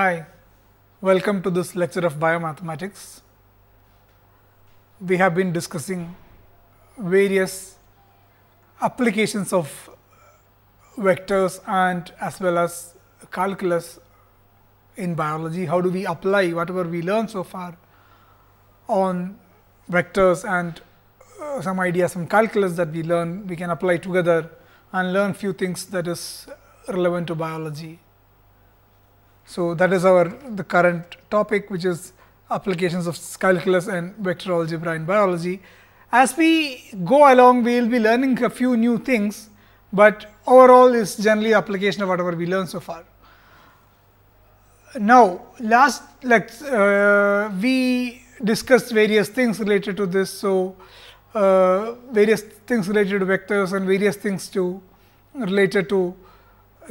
Hi, welcome to this lecture of biomathematics. We have been discussing various applications of vectors and as well as calculus in biology. How do we apply whatever we learn so far on vectors and uh, some ideas some calculus that we learn we can apply together and learn few things that is relevant to biology. So that is our the current topic, which is applications of calculus and vector algebra in biology. As we go along, we will be learning a few new things, but overall is generally application of whatever we learned so far. Now, last lecture, uh, we discussed various things related to this. So, uh, various things related to vectors and various things to related to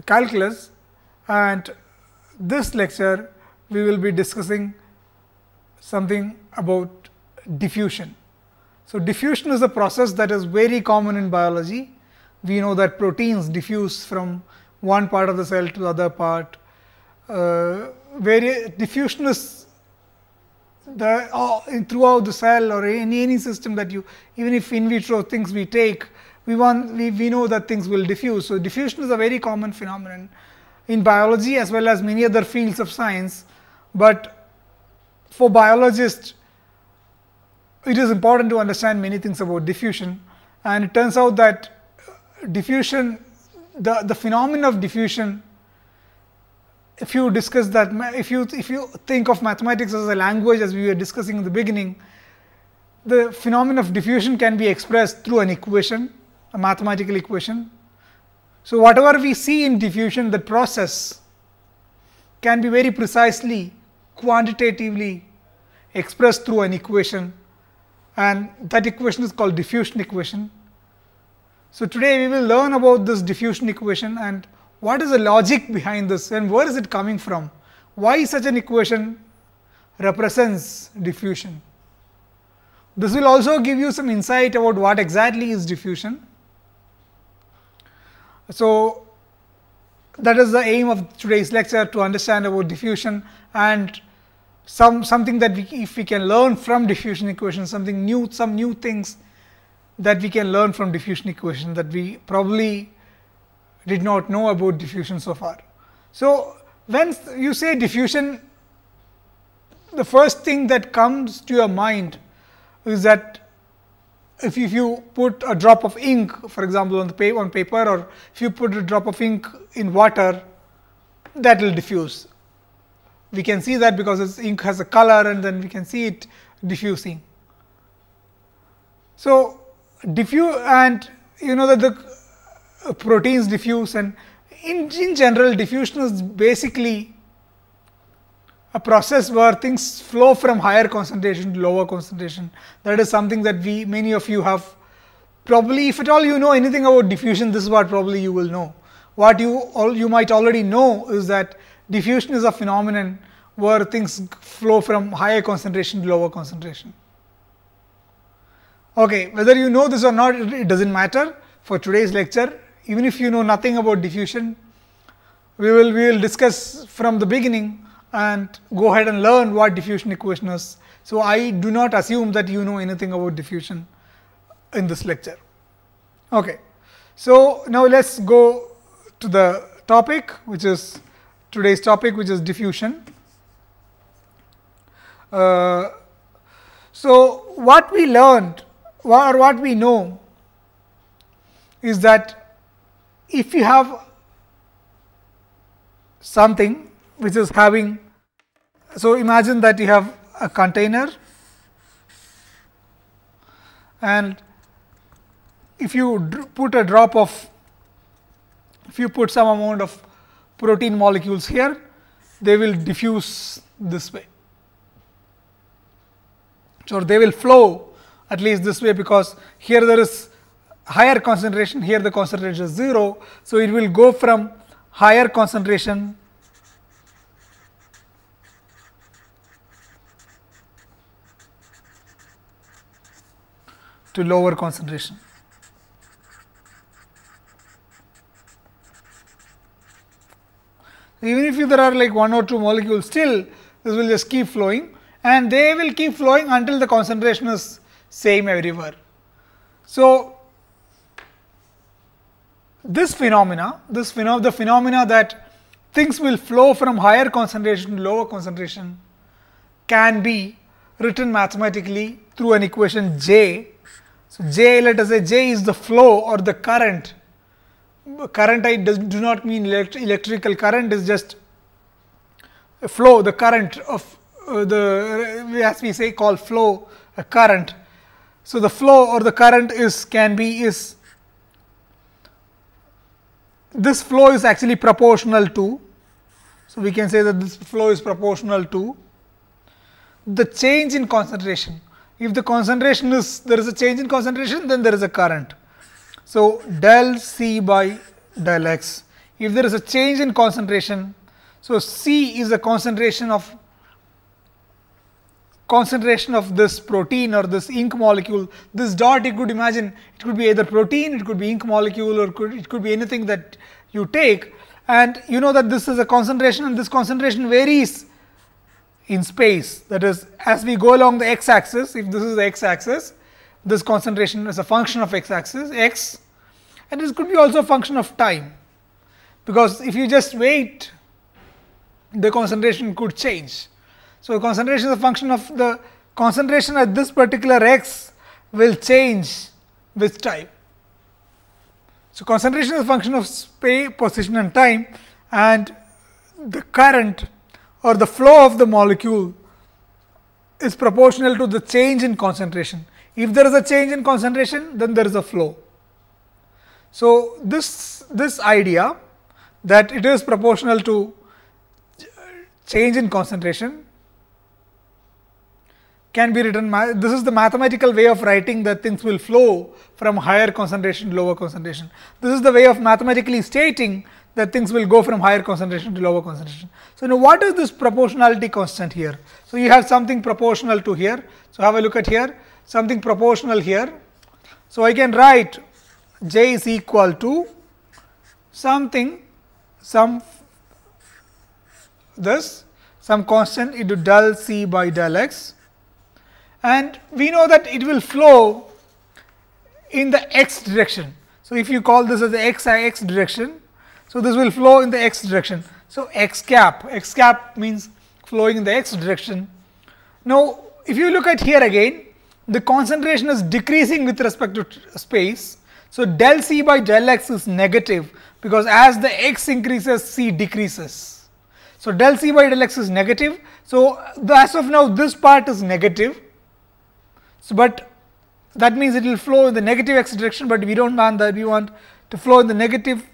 calculus and this lecture we will be discussing something about diffusion. So, diffusion is a process that is very common in biology. We know that proteins diffuse from one part of the cell to the other part. Uh, diffusion is the, oh, throughout the cell or in any system that you even if in vitro things we take we want we, we know that things will diffuse. So, diffusion is a very common phenomenon in biology as well as many other fields of science, but for biologists it is important to understand many things about diffusion and it turns out that diffusion the, the phenomenon of diffusion if you discuss that if you if you think of mathematics as a language as we were discussing in the beginning the phenomenon of diffusion can be expressed through an equation a mathematical equation so, whatever we see in diffusion the process can be very precisely quantitatively expressed through an equation and that equation is called diffusion equation. So, today we will learn about this diffusion equation and what is the logic behind this and where is it coming from? Why such an equation represents diffusion? This will also give you some insight about what exactly is diffusion so that is the aim of today's lecture to understand about diffusion and some something that we, if we can learn from diffusion equations, something new, some new things that we can learn from diffusion equation that we probably did not know about diffusion so far. So, when you say diffusion, the first thing that comes to your mind is that if you, if you put a drop of ink for example on the pa on paper or if you put a drop of ink in water that will diffuse. We can see that because this ink has a color and then we can see it diffusing. So, diffuse and you know that the proteins diffuse and in, in general diffusion is basically a process where things flow from higher concentration to lower concentration. That is something that we many of you have probably if at all you know anything about diffusion this is what probably you will know. What you all you might already know is that diffusion is a phenomenon where things flow from higher concentration to lower concentration. Okay, whether you know this or not it does not matter for today's lecture even if you know nothing about diffusion we will we will discuss from the beginning and go ahead and learn what diffusion equation is. So, I do not assume that you know anything about diffusion in this lecture. Okay. So, now let us go to the topic which is today's topic which is diffusion. Uh, so, what we learned or what we know is that if you have something which is having. So, imagine that you have a container and if you put a drop of if you put some amount of protein molecules here they will diffuse this way. So, they will flow at least this way because here there is higher concentration here the concentration is 0. So, it will go from higher concentration to lower concentration. Even if there are like one or two molecules still this will just keep flowing and they will keep flowing until the concentration is same everywhere. So, this phenomena, this phenomena, the phenomena that things will flow from higher concentration to lower concentration can be written mathematically through an equation J so, J let us say J is the flow or the current, current I does, do not mean electrical current is just a flow the current of uh, the uh, as we say call flow a current. So, the flow or the current is can be is this flow is actually proportional to. So, we can say that this flow is proportional to the change in concentration if the concentration is there is a change in concentration then there is a current. So, del C by del x if there is a change in concentration. So, C is the concentration of concentration of this protein or this ink molecule this dot you could imagine it could be either protein it could be ink molecule or could, it could be anything that you take and you know that this is a concentration and this concentration varies in space. That is, as we go along the x axis, if this is the x axis, this concentration is a function of x axis, x, and this could be also a function of time. Because if you just wait, the concentration could change. So, concentration is a function of the concentration at this particular x will change with time. So, concentration is a function of space, position and time and the current or the flow of the molecule is proportional to the change in concentration. If there is a change in concentration, then there is a flow. So, this, this idea that it is proportional to change in concentration can be written, this is the mathematical way of writing that things will flow from higher concentration to lower concentration. This is the way of mathematically stating that things will go from higher concentration to lower concentration. So, now what is this proportionality constant here? So, you have something proportional to here. So, have a look at here something proportional here. So, I can write j is equal to something some this some constant into del c by del x and we know that it will flow in the x direction. So, if you call this as the x i x direction so, this will flow in the x direction. So, x cap, x cap means flowing in the x direction. Now, if you look at here again, the concentration is decreasing with respect to space. So, del c by del x is negative because as the x increases c decreases. So, del c by del x is negative. So, the, as of now this part is negative. So, but that means it will flow in the negative x direction, but we do not want that we want to flow in the negative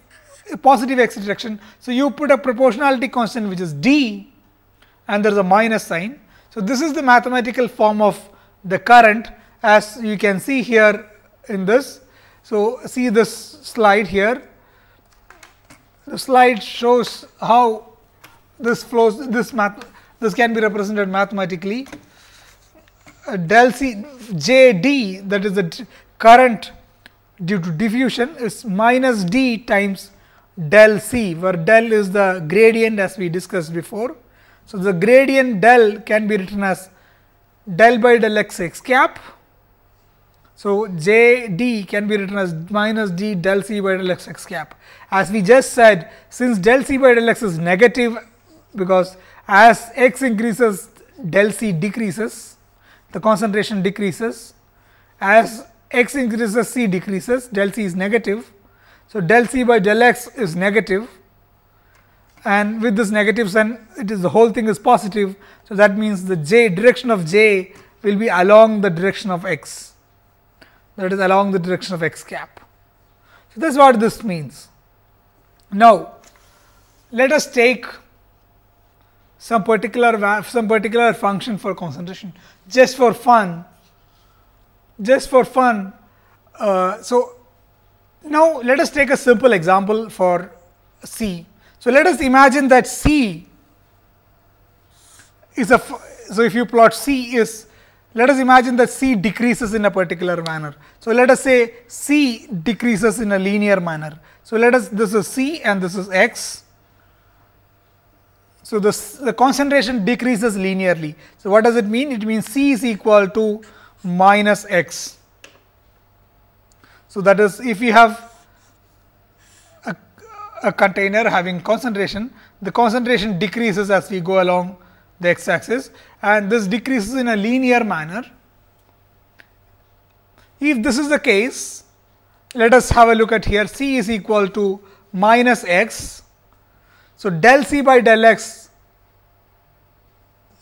positive x direction. So, you put a proportionality constant which is d and there is a minus sign. So, this is the mathematical form of the current as you can see here in this. So, see this slide here, the slide shows how this flows this math this can be represented mathematically uh, del c j d that is the current due to diffusion is minus d times del C, where del is the gradient as we discussed before. So, the gradient del can be written as del by del x x cap. So, j d can be written as minus d del c by del x x cap. As we just said, since del c by del x is negative, because as x increases del c decreases, the concentration decreases. As x increases c decreases, del c is negative. So, del C by del x is negative and with this negative sign it is the whole thing is positive. So, that means the j direction of j will be along the direction of x that is along the direction of x cap. So, that is what this means. Now, let us take some particular some particular function for concentration just for fun just for fun. Uh, so, now, let us take a simple example for C. So, let us imagine that C is a, so if you plot C is, let us imagine that C decreases in a particular manner. So, let us say C decreases in a linear manner. So, let us, this is C and this is X. So, this, the concentration decreases linearly. So, what does it mean? It means C is equal to minus X. So, that is if you have a, a container having concentration, the concentration decreases as we go along the x axis and this decreases in a linear manner. If this is the case, let us have a look at here C is equal to minus x. So, del C by del x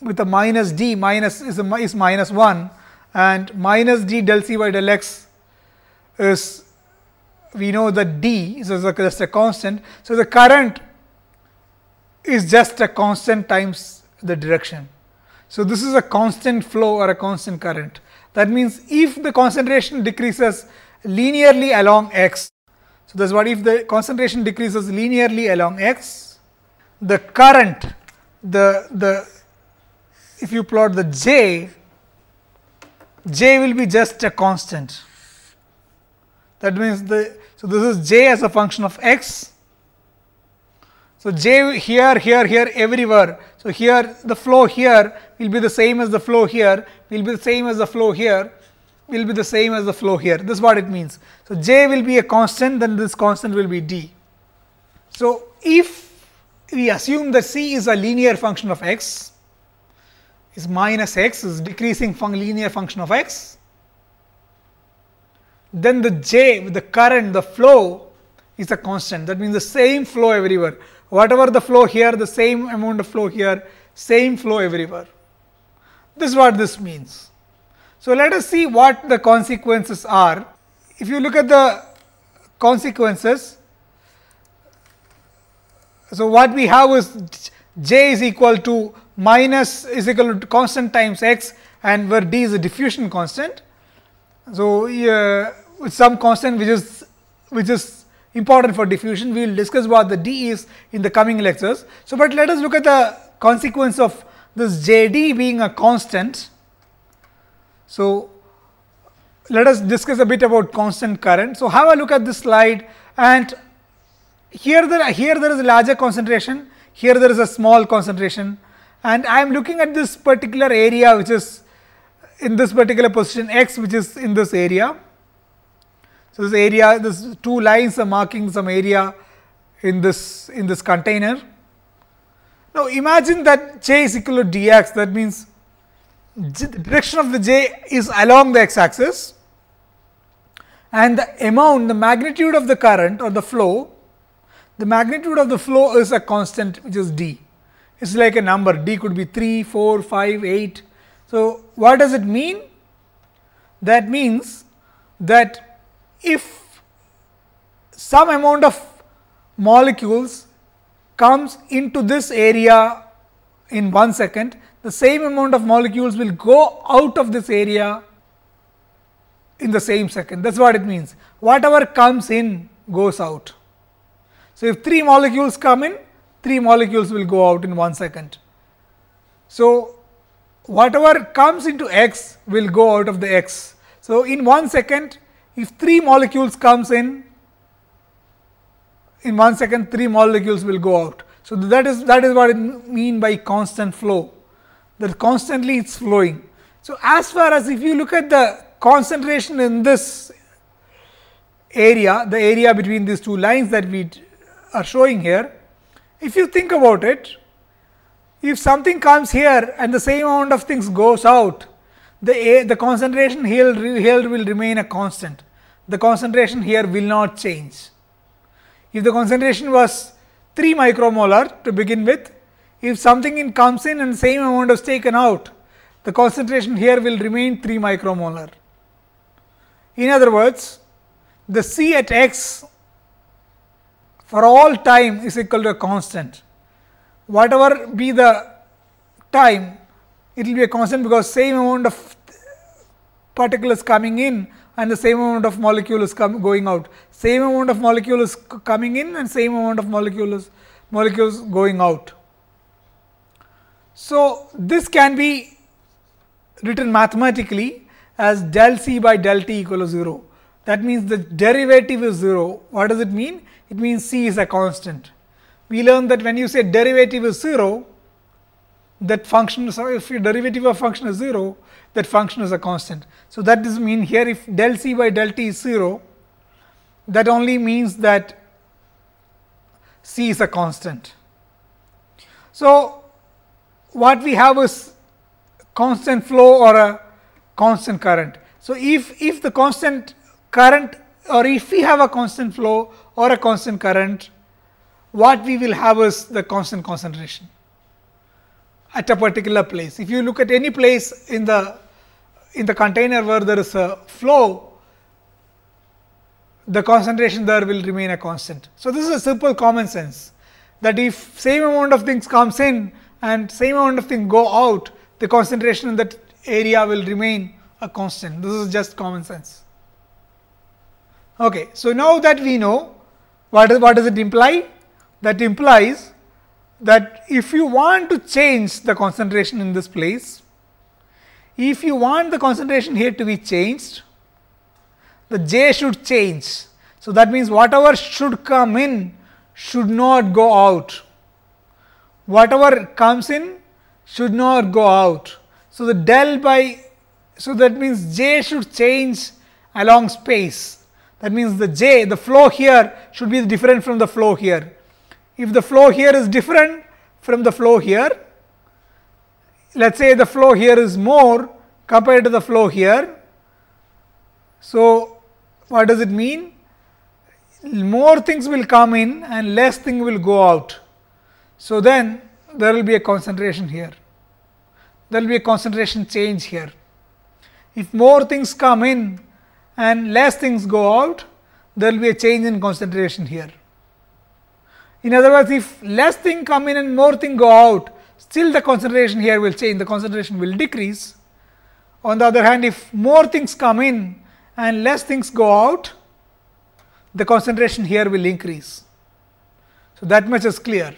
with a minus d minus is, a, is minus 1 and minus d del C by del x is we know that d is just a constant. So, the current is just a constant times the direction. So, this is a constant flow or a constant current. That means, if the concentration decreases linearly along x. So, that is what if the concentration decreases linearly along x, the current the, the if you plot the j, j will be just a constant that means the so this is j as a function of x. So, j here, here, here everywhere. So, here the flow here will be the same as the flow here, will be the same as the flow here, will be the same as the flow here. This is what it means. So, j will be a constant then this constant will be d. So, if we assume that c is a linear function of x is minus x is decreasing fun linear function of x then the J with the current, the flow is a constant. That means the same flow everywhere. Whatever the flow here, the same amount of flow here, same flow everywhere. This is what this means. So, let us see what the consequences are. If you look at the consequences, so what we have is J is equal to minus is equal to constant times x and where D is a diffusion constant. So, uh, with some constant which is which is important for diffusion. We will discuss what the d is in the coming lectures. So, but let us look at the consequence of this J d being a constant. So, let us discuss a bit about constant current. So, have a look at this slide and here there here there is a larger concentration, here there is a small concentration and I am looking at this particular area which is in this particular position x which is in this area so, this area this two lines are marking some area in this in this container. Now, imagine that j is equal to dx that means, j, the direction of the j is along the x axis and the amount the magnitude of the current or the flow the magnitude of the flow is a constant which is d it is like a number d could be 3 4 5 8 so what does it mean that means that if some amount of molecules comes into this area in 1 second, the same amount of molecules will go out of this area in the same second. That is what it means. Whatever comes in goes out. So, if 3 molecules come in, 3 molecules will go out in 1 second. So, whatever comes into x will go out of the x. So, in 1 second if 3 molecules comes in, in 1 second 3 molecules will go out. So, that is that is what it mean by constant flow that constantly it is flowing. So, as far as if you look at the concentration in this area the area between these two lines that we are showing here. If you think about it if something comes here and the same amount of things goes out the, the concentration here, here will remain a constant. The concentration here will not change. If the concentration was 3 micromolar to begin with, if something in comes in and same amount is taken out, the concentration here will remain 3 micromolar. In other words, the C at x for all time is equal to a constant. Whatever be the time, it will be a constant because same amount of particle is coming in and the same amount of molecule is going out. Same amount of molecule is coming in and same amount of molecule is molecules going out. So, this can be written mathematically as del c by del t equal to 0. That means, the derivative is 0. What does it mean? It means c is a constant. We learn that when you say derivative is 0, that function, so if your derivative of function is 0, that function is a constant. So, that does mean here if del c by del t is 0, that only means that c is a constant. So, what we have is constant flow or a constant current. So, if, if the constant current or if we have a constant flow or a constant current, what we will have is the constant concentration at a particular place. If you look at any place in the in the container where there is a flow, the concentration there will remain a constant. So, this is a simple common sense that if same amount of things comes in and same amount of thing go out, the concentration in that area will remain a constant. This is just common sense. Okay. So, now that we know what, is, what does it imply? That implies that if you want to change the concentration in this place, if you want the concentration here to be changed, the J should change. So, that means whatever should come in should not go out, whatever comes in should not go out. So, the del by so that means J should change along space. That means the J, the flow here should be different from the flow here. If the flow here is different from the flow here, let us say the flow here is more compared to the flow here. So, what does it mean? More things will come in and less thing will go out. So, then there will be a concentration here, there will be a concentration change here. If more things come in and less things go out, there will be a change in concentration here. In other words, if less thing come in and more thing go out, still the concentration here will change, the concentration will decrease. On the other hand, if more things come in and less things go out, the concentration here will increase. So, that much is clear.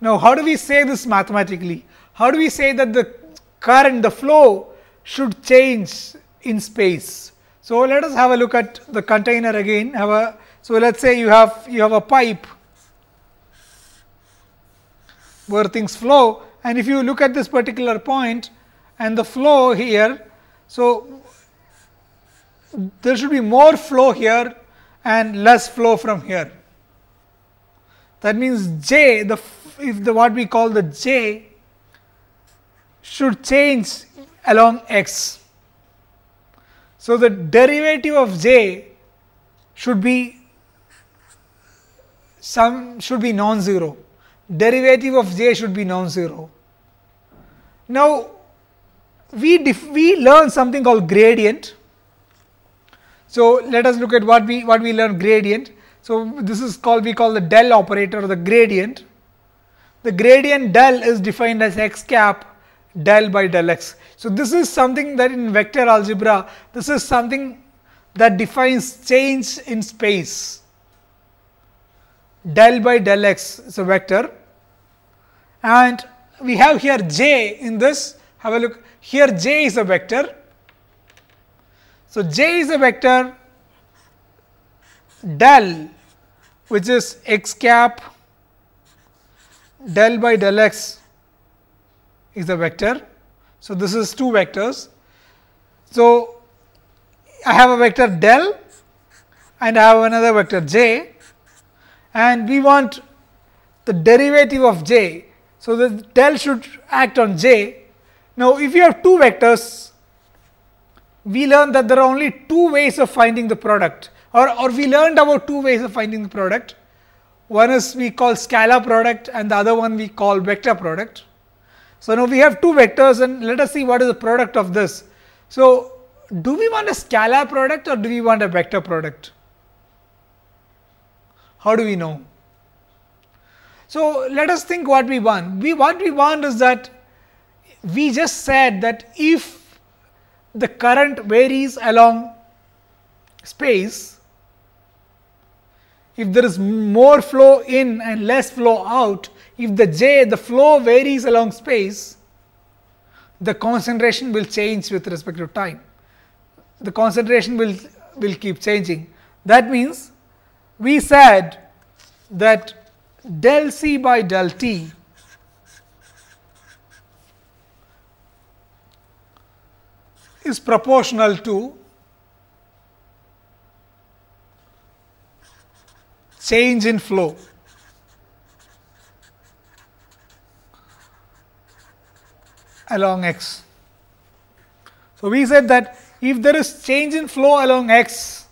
Now, how do we say this mathematically? How do we say that the current, the flow should change in space? So, let us have a look at the container again. Have a, so, let us say you have you have a pipe where things flow and if you look at this particular point and the flow here. So, there should be more flow here and less flow from here. That means, J the if the what we call the J should change along x. So, the derivative of J should be some should be non-zero derivative of j should be non-zero. Now, we, we learn something called gradient. So, let us look at what we, what we learn gradient. So, this is called we call the del operator or the gradient. The gradient del is defined as x cap del by del x. So, this is something that in vector algebra, this is something that defines change in space del by del x is a vector and we have here j in this have a look here j is a vector. So, j is a vector del which is x cap del by del x is a vector. So, this is two vectors. So, I have a vector del and I have another vector j and we want the derivative of j. So, the del should act on j. Now, if you have two vectors, we learned that there are only two ways of finding the product or, or we learned about two ways of finding the product. One is we call scalar product and the other one we call vector product. So, now we have two vectors and let us see what is the product of this. So, do we want a scalar product or do we want a vector product? How do we know? So, let us think what we want. We what we want is that we just said that if the current varies along space, if there is more flow in and less flow out, if the J the flow varies along space, the concentration will change with respect to time. The concentration will, will keep changing. That means, we said that del C by del T is proportional to change in flow. along x. So, we said that if there is change in flow along x,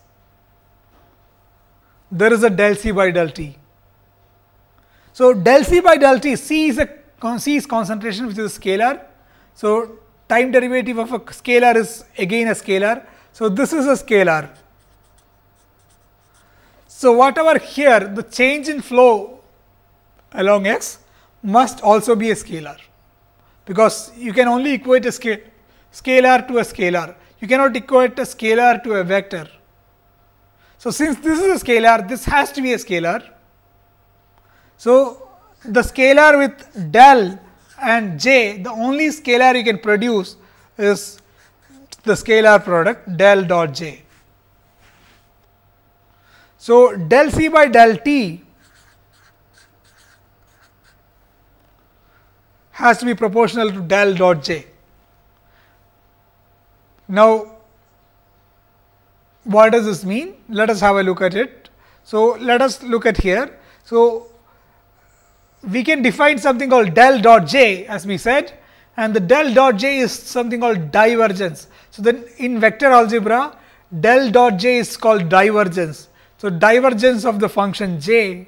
there is a del c by del t. So, del c by del t, c is a c is concentration which is a scalar. So, time derivative of a scalar is again a scalar. So, this is a scalar. So, whatever here the change in flow along x must also be a scalar, because you can only equate a scal scalar to a scalar, you cannot equate a scalar to a vector. So, since this is a scalar, this has to be a scalar so, the scalar with del and j, the only scalar you can produce is the scalar product del dot j. So, del c by del t has to be proportional to del dot j. Now, what does this mean? Let us have a look at it. So, let us look at here. So, we can define something called del dot j as we said and the del dot j is something called divergence. So, then in vector algebra del dot j is called divergence. So, divergence of the function j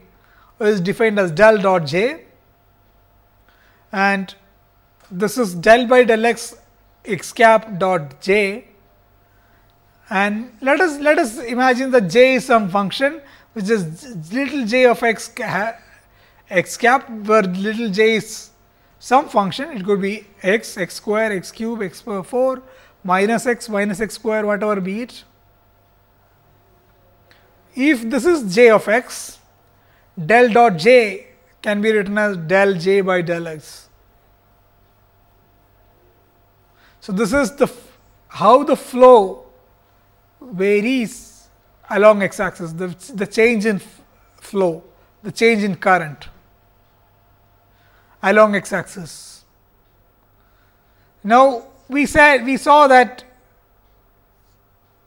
is defined as del dot j and this is del by del x x cap dot j and let us let us imagine that j is some function which is little j of x x cap where little j is some function it could be x, x square, x cube, x power 4 minus x, minus x square whatever be it. If this is j of x del dot j can be written as del j by del x. So, this is the how the flow varies along x axis the, the change in flow the change in current along x axis. Now, we said we saw that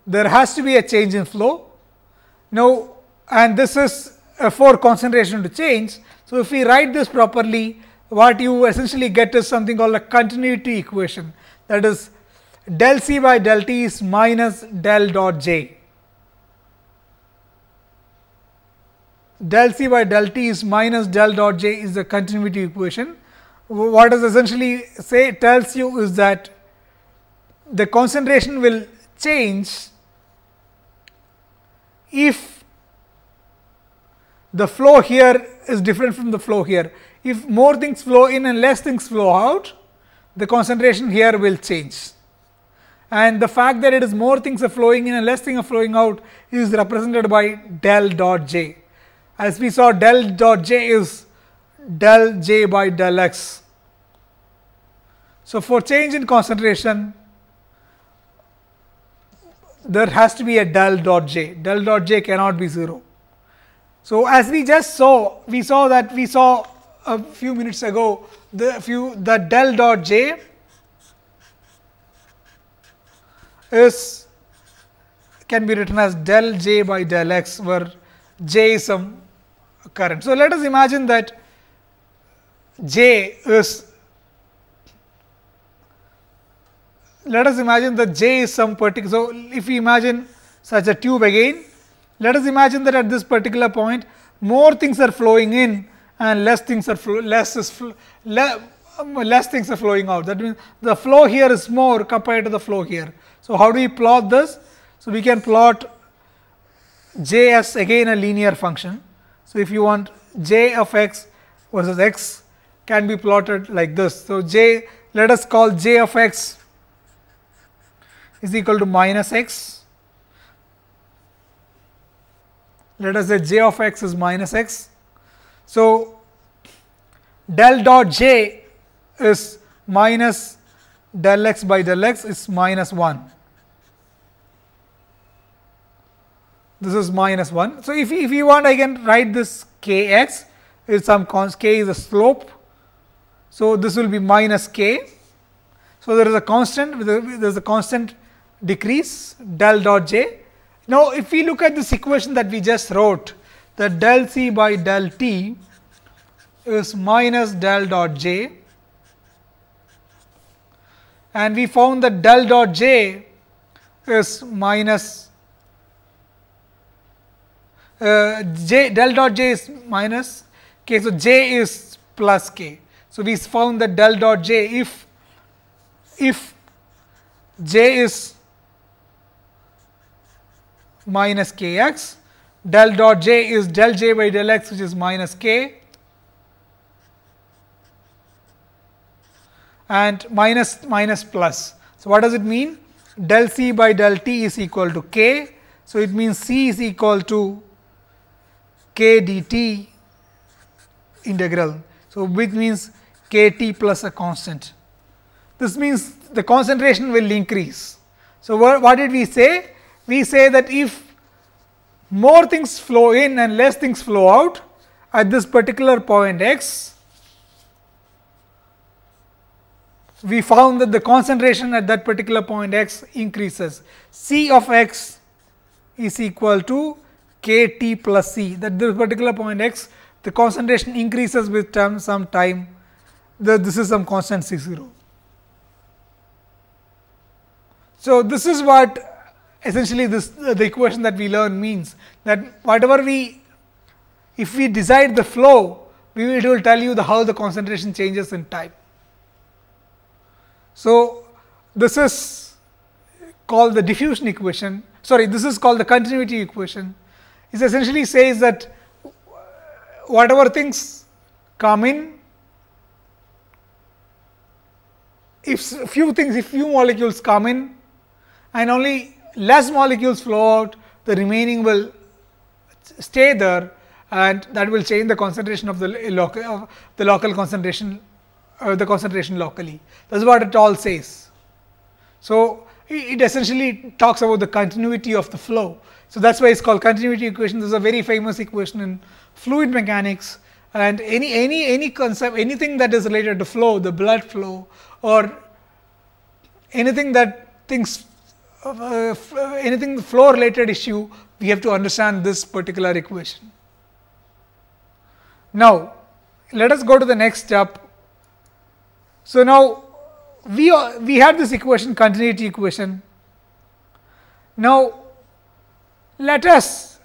there has to be a change in flow. Now, and this is a for concentration to change. So, if we write this properly, what you essentially get is something called a continuity equation that is del c by del t is minus del dot j. del C by del T is minus del dot J is the continuity equation. What does essentially say tells you is that the concentration will change if the flow here is different from the flow here. If more things flow in and less things flow out, the concentration here will change. And the fact that it is more things are flowing in and less things are flowing out is represented by del dot J. As we saw del dot j is del j by del x. So, for change in concentration there has to be a del dot j, del dot j cannot be 0. So, as we just saw we saw that we saw a few minutes ago the few the del dot j is can be written as del j by del x where j is some current. So, let us imagine that J is let us imagine that J is some particular. So, if we imagine such a tube again, let us imagine that at this particular point more things are flowing in and less things are less is le um, less things are flowing out. That means, the flow here is more compared to the flow here. So, how do we plot this? So, we can plot J as again a linear function so, if you want j of x versus x can be plotted like this. So, j let us call j of x is equal to minus x. Let us say j of x is minus x. So, del dot j is minus del x by del x is minus 1. this is minus 1. So, if, if you want I can write this k x is some constant k is a slope. So, this will be minus k. So, there is a constant there is a constant decrease del dot j. Now, if we look at this equation that we just wrote the del c by del t is minus del dot j and we found that del dot j is minus j del dot j is minus k. So, j is plus k. So, we found that del dot j if if j is minus kx, del dot j is del j by del x which is minus k and minus minus plus. So, what does it mean? Del c by del t is equal to k. So, it means c is equal to k dt integral. So, which means k t plus a constant. This means the concentration will increase. So, what did we say? We say that if more things flow in and less things flow out at this particular point x, we found that the concentration at that particular point x increases. C of x is equal to kt plus c that this particular point x the concentration increases with time some time the, this is some constant c 0. So, this is what essentially this uh, the equation that we learn means that whatever we if we decide the flow we will, it will tell you the how the concentration changes in time. So, this is called the diffusion equation sorry this is called the continuity equation is essentially says that whatever things come in, if few things, if few molecules come in and only less molecules flow out, the remaining will stay there and that will change the concentration of the local, of the local concentration, uh, the concentration locally. That is what it all says. So, it essentially talks about the continuity of the flow. So that's why it's called continuity equation. This is a very famous equation in fluid mechanics and any any any concept anything that is related to flow, the blood flow or anything that things uh, uh, anything flow related issue, we have to understand this particular equation. Now, let us go to the next step. So, now we, uh, we have this equation continuity equation. Now, let us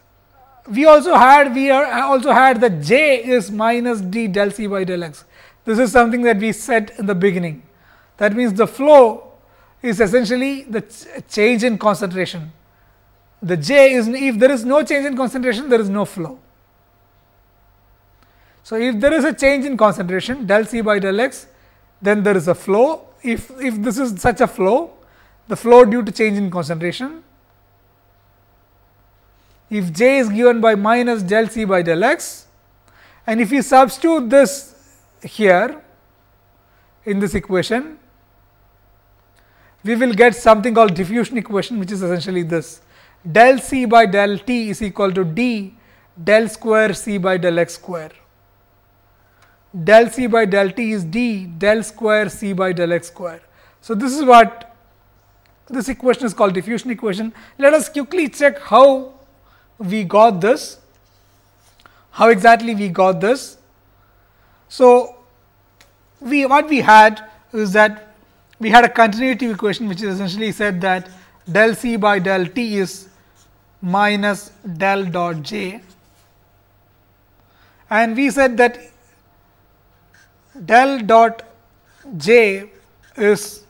we also had we uh, also had that j is minus d del c by del x. This is something that we said in the beginning. That means, the flow is essentially the change in concentration. The j is if there is no change in concentration, there is no flow. So, if there is a change in concentration del c by del x, then there is a flow if, if this is such a flow, the flow due to change in concentration, if j is given by minus del c by del x and if we substitute this here in this equation, we will get something called diffusion equation which is essentially this del c by del t is equal to d del square c by del x square del c by del t is d del square c by del x square. So, this is what this equation is called diffusion equation. Let us quickly check how we got this, how exactly we got this. So, we what we had is that we had a continuity equation which is essentially said that del c by del t is minus del dot j and we said that del dot j is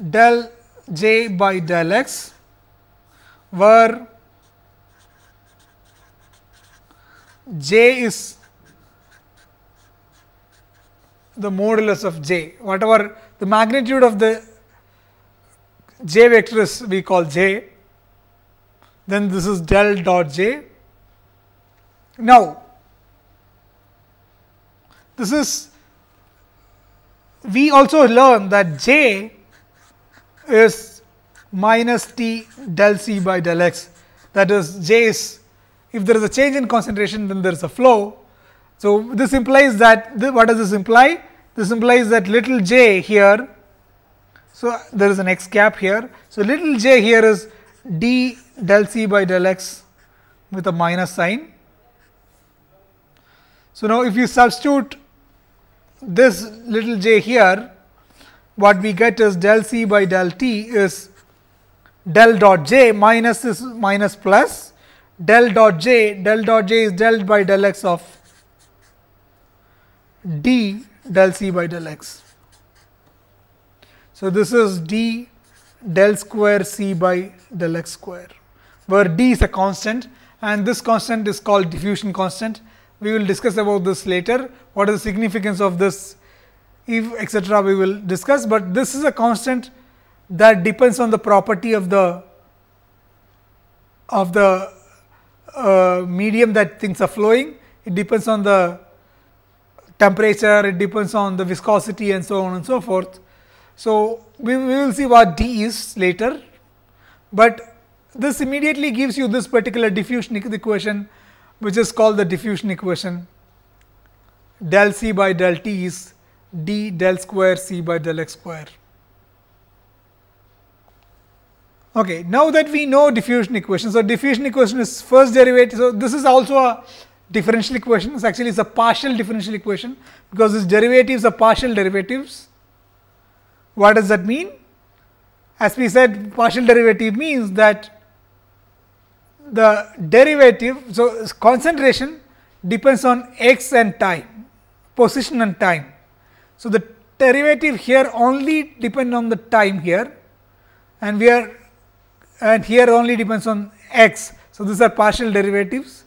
del j by del x, where j is the modulus of j, whatever the magnitude of the j vector is we call j, then this is del dot j. Now, this is we also learn that j is minus t del c by del x that is j is if there is a change in concentration then there is a flow. So, this implies that what does this imply? This implies that little j here. So, there is an x cap here. So, little j here is d del c by del x with a minus sign. So, now if you substitute this little j here what we get is del c by del t is del dot j minus is minus plus del dot j del dot j is del by del x of d del c by del x. So, this is d del square c by del x square, where d is a constant and this constant is called diffusion constant. We will discuss about this later, what is the significance of this if etc. we will discuss, but this is a constant that depends on the property of the of the uh, medium that things are flowing. It depends on the temperature, it depends on the viscosity and so on and so forth. So, we, we will see what d is later, but this immediately gives you this particular diffusion equation which is called the diffusion equation del c by del t is d del square c by del x square. Okay, now that we know diffusion equation, so diffusion equation is first derivative. So, this is also a differential equation, it's actually it's a partial differential equation because its derivatives are partial derivatives. What does that mean? As we said, partial derivative means that the derivative, so concentration depends on x and time position and time. So, the derivative here only depend on the time here and we are and here only depends on x. So, these are partial derivatives.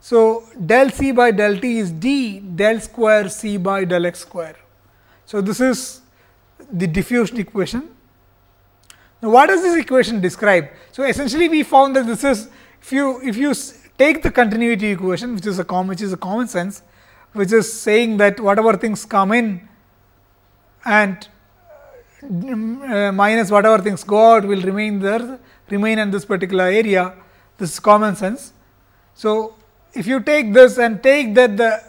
So, del c by del t is d del square c by del x square. So, this is the diffusion equation. Now, what does this equation describe? So, essentially we found that this is if you if you take the continuity equation which is a common which is a common sense which is saying that whatever things come in and mm, uh, minus whatever things go out will remain there remain in this particular area this is common sense. So, if you take this and take that the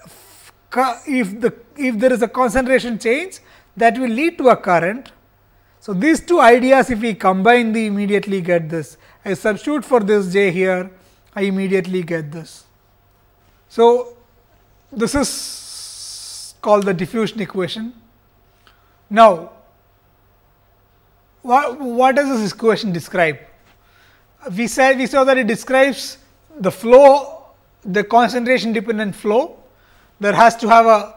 if the if there is a concentration change that will lead to a current. So, these two ideas if we combine we immediately get this I substitute for this j here I immediately get this. So, this is called the diffusion equation. Now, what, what does this equation describe? We said we saw that it describes the flow, the concentration dependent flow. There has to have a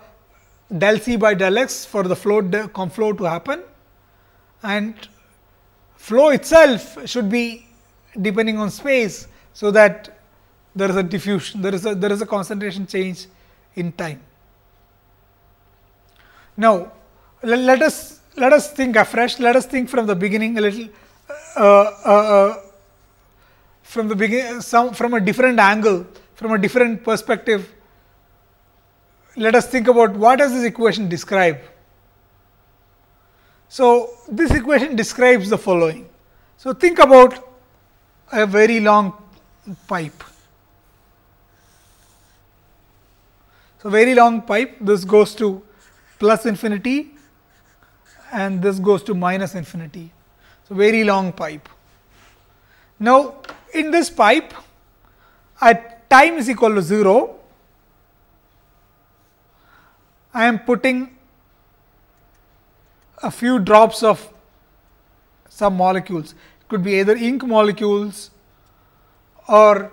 del c by del x for the flow, flow to happen and flow itself should be depending on space. So, that there is a diffusion, there is a there is a concentration change in time. Now, let, us let us think afresh, let us think from the beginning a little uh, uh, uh, from the begin some from a different angle, from a different perspective. Let us think about what does this equation describe. So, this equation describes the following. So, think about a very long pipe So, very long pipe this goes to plus infinity and this goes to minus infinity. So, very long pipe. Now, in this pipe at time is equal to 0, I am putting a few drops of some molecules. It could be either ink molecules or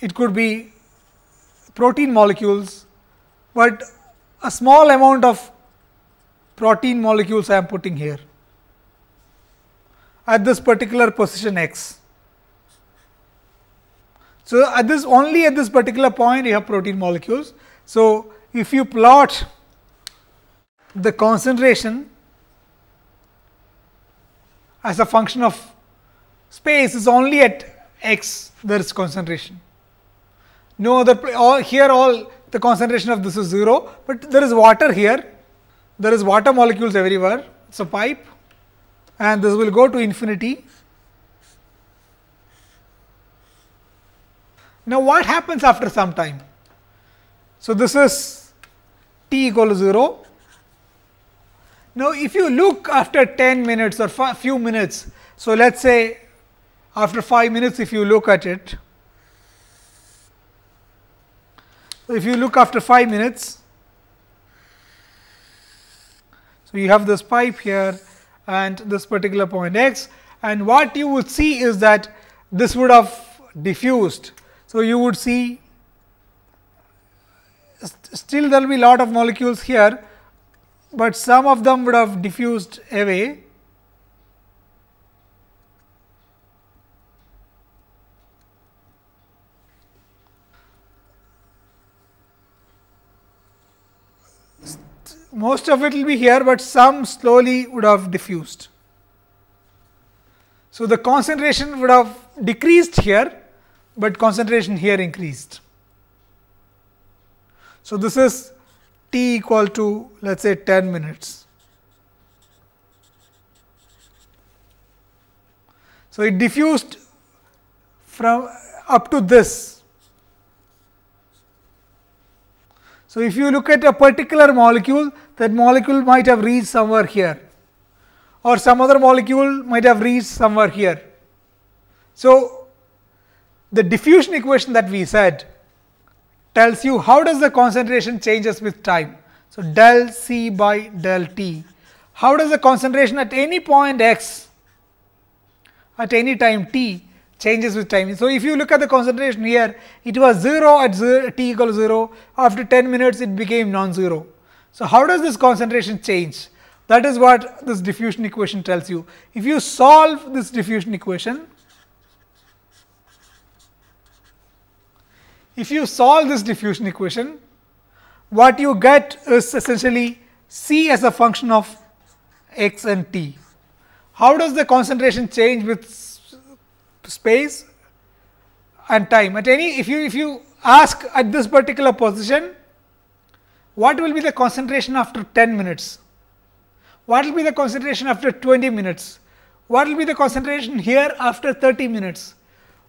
it could be protein molecules, but a small amount of protein molecules I am putting here at this particular position x. So, at this only at this particular point you have protein molecules. So, if you plot the concentration as a function of space is only at x there is concentration no other all here all the concentration of this is 0, but there is water here, there is water molecules everywhere, it is a pipe and this will go to infinity. Now, what happens after some time? So, this is t equal to 0. Now, if you look after 10 minutes or few minutes, so let us say after 5 minutes if you look at it, So, if you look after 5 minutes, so you have this pipe here and this particular point x and what you would see is that this would have diffused. So, you would see st still there will be lot of molecules here, but some of them would have diffused away most of it will be here, but some slowly would have diffused. So, the concentration would have decreased here, but concentration here increased. So, this is t equal to let us say 10 minutes. So, it diffused from up to this So, if you look at a particular molecule, that molecule might have reached somewhere here or some other molecule might have reached somewhere here. So, the diffusion equation that we said tells you how does the concentration changes with time. So, del C by del T, how does the concentration at any point x at any time t changes with time. So, if you look at the concentration here, it was 0 at zero, t equal 0, after 10 minutes it became non-zero. So, how does this concentration change? That is what this diffusion equation tells you. If you solve this diffusion equation, if you solve this diffusion equation, what you get is essentially C as a function of x and t. How does the concentration change with space and time at any if you if you ask at this particular position what will be the concentration after 10 minutes what will be the concentration after 20 minutes what will be the concentration here after 30 minutes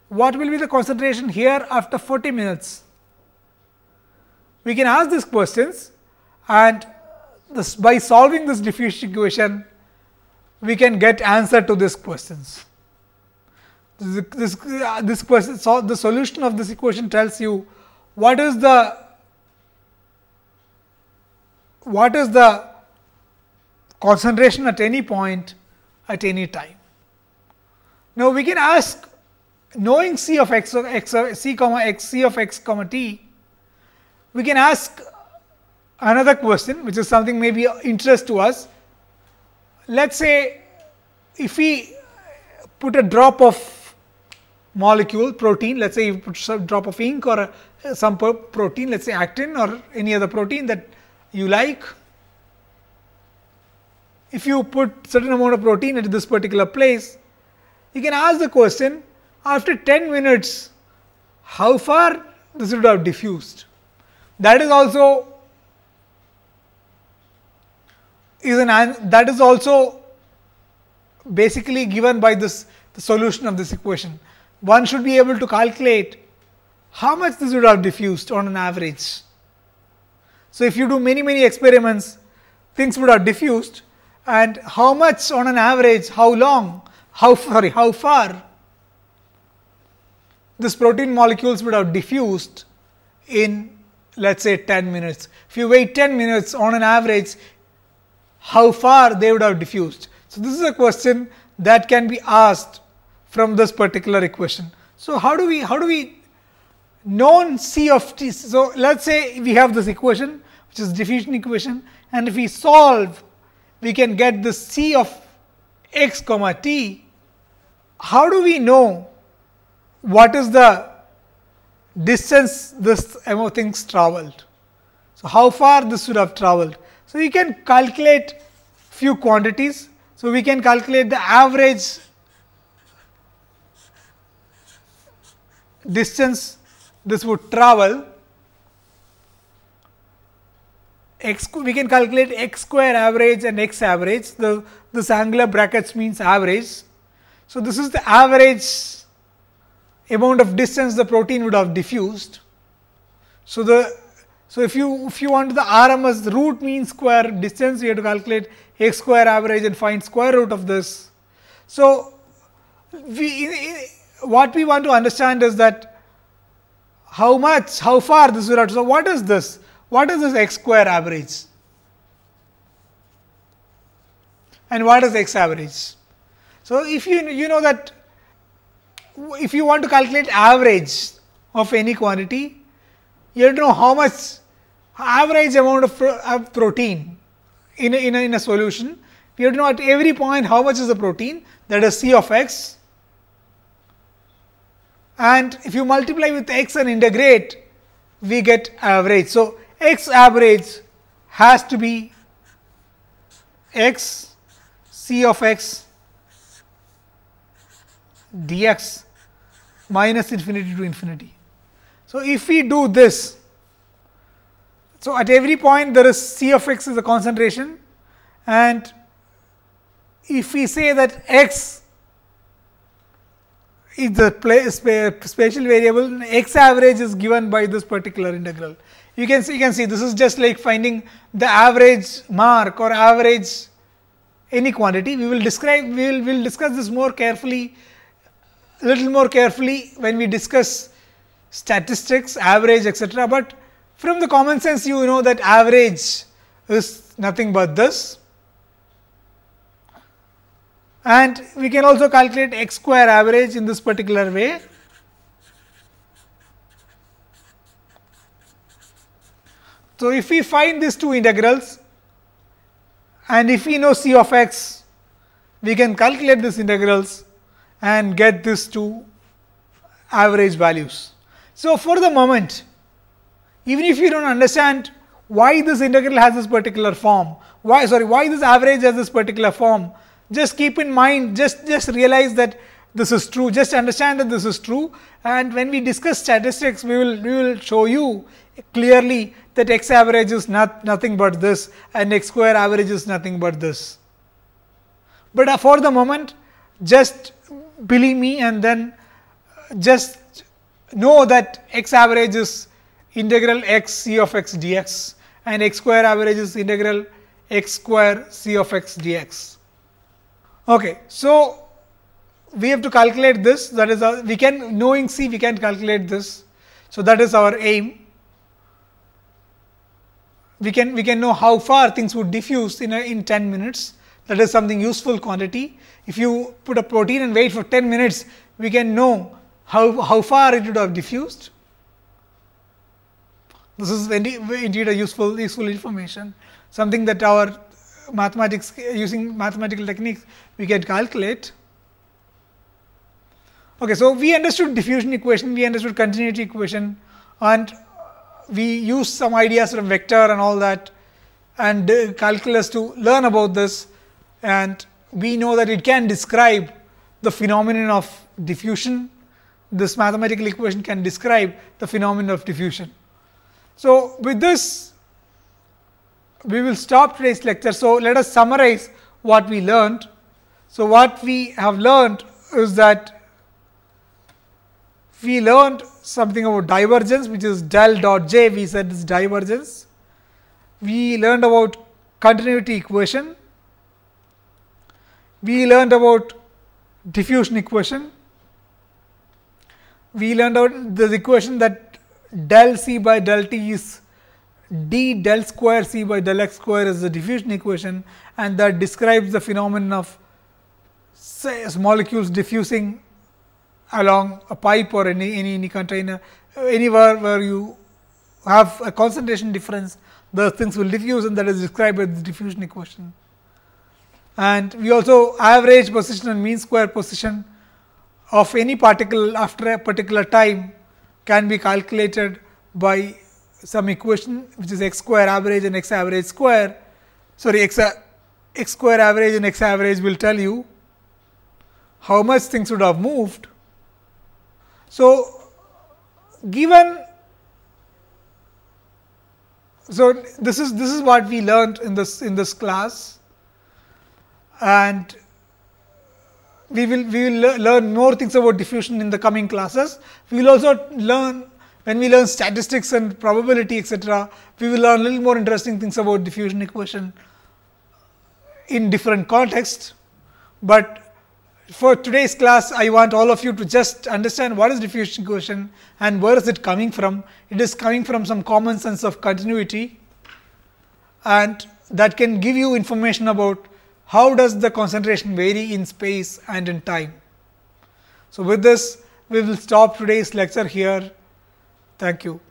what will be the concentration here after 40 minutes we can ask these questions and this, by solving this diffusion equation we can get answer to these questions this, uh, this, question, so the solution of this equation tells you what is the what is the concentration at any point at any time. Now, we can ask knowing c of x, x c comma x c of x comma t, we can ask another question which is something may be interest to us. Let us say if we put a drop of molecule protein let's say you put some drop of ink or uh, some protein let's say actin or any other protein that you like. If you put certain amount of protein at this particular place, you can ask the question after 10 minutes how far this would have diffused. That is also is an that is also basically given by this the solution of this equation one should be able to calculate how much this would have diffused on an average. So, if you do many many experiments things would have diffused and how much on an average, how long, how sorry, how far this protein molecules would have diffused in let us say 10 minutes. If you wait 10 minutes on an average, how far they would have diffused. So, this is a question that can be asked from this particular equation. So, how do we how do we know C of t. So, let us say we have this equation which is diffusion equation and if we solve we can get this C of x comma t. How do we know what is the distance this MO things traveled? So, how far this would have traveled? So, we can calculate few quantities. So, we can calculate the average distance this would travel x we can calculate x square average and x average the this angular brackets means average. So, this is the average amount of distance the protein would have diffused. So, the so if you if you want the RMS the root mean square distance you have to calculate x square average and find square root of this. So, we what we want to understand is that how much, how far this will. So, what is this? What is this x square average? And what is x average? So, if you you know that if you want to calculate average of any quantity, you have to know how much average amount of, pro, of protein in a, in, a, in a solution. You have to know at every point how much is the protein that is C of x and if you multiply with x and integrate we get average. So, x average has to be x c of x dx minus infinity to infinity. So, if we do this, so at every point there is c of x is a concentration and if we say that x if the spatial variable x average is given by this particular integral. You can see, you can see this is just like finding the average mark or average any quantity. We will describe, we will will discuss this more carefully, little more carefully when we discuss statistics, average, etcetera. But from the common sense, you know that average is nothing but this and we can also calculate x square average in this particular way. So, if we find these two integrals and if we know c of x, we can calculate these integrals and get these two average values. So, for the moment, even if you do not understand why this integral has this particular form, why sorry why this average has this particular form, just keep in mind just just realize that this is true just understand that this is true and when we discuss statistics we will we will show you clearly that x average is not nothing but this and x square average is nothing but this but uh, for the moment just believe me and then uh, just know that x average is integral x c of x dx and x square average is integral x square c of x dx. Okay, so we have to calculate this that is our, uh, we can knowing C we can calculate this. So, that is our aim. We can we can know how far things would diffuse in a, in 10 minutes that is something useful quantity. If you put a protein and wait for 10 minutes we can know how, how far it would have diffused. This is indeed a useful useful information something that our mathematics using mathematical techniques we can calculate. Okay, so we understood diffusion equation, we understood continuity equation and we used some ideas from vector and all that and calculus to learn about this and we know that it can describe the phenomenon of diffusion. This mathematical equation can describe the phenomenon of diffusion. So, with this we will stop today's lecture. So, let us summarize what we learned. So, what we have learned is that we learned something about divergence which is del dot j we said is divergence. We learned about continuity equation. We learned about diffusion equation. We learned about this equation that del c by del t is d del square c by del x square is the diffusion equation and that describes the phenomenon of say molecules diffusing along a pipe or any, any, any container anywhere where you have a concentration difference those things will diffuse and that is described as the diffusion equation. And we also average position and mean square position of any particle after a particular time can be calculated by some equation which is x square average and x average square, sorry x, uh, x square average and x average will tell you how much things would have moved. So, given so this is this is what we learned in this in this class and we will we will learn more things about diffusion in the coming classes we will also learn when we learn statistics and probability etc., we will learn little more interesting things about diffusion equation in different contexts. But for today's class, I want all of you to just understand what is diffusion equation and where is it coming from. It is coming from some common sense of continuity and that can give you information about how does the concentration vary in space and in time. So, with this we will stop today's lecture here. Thank you.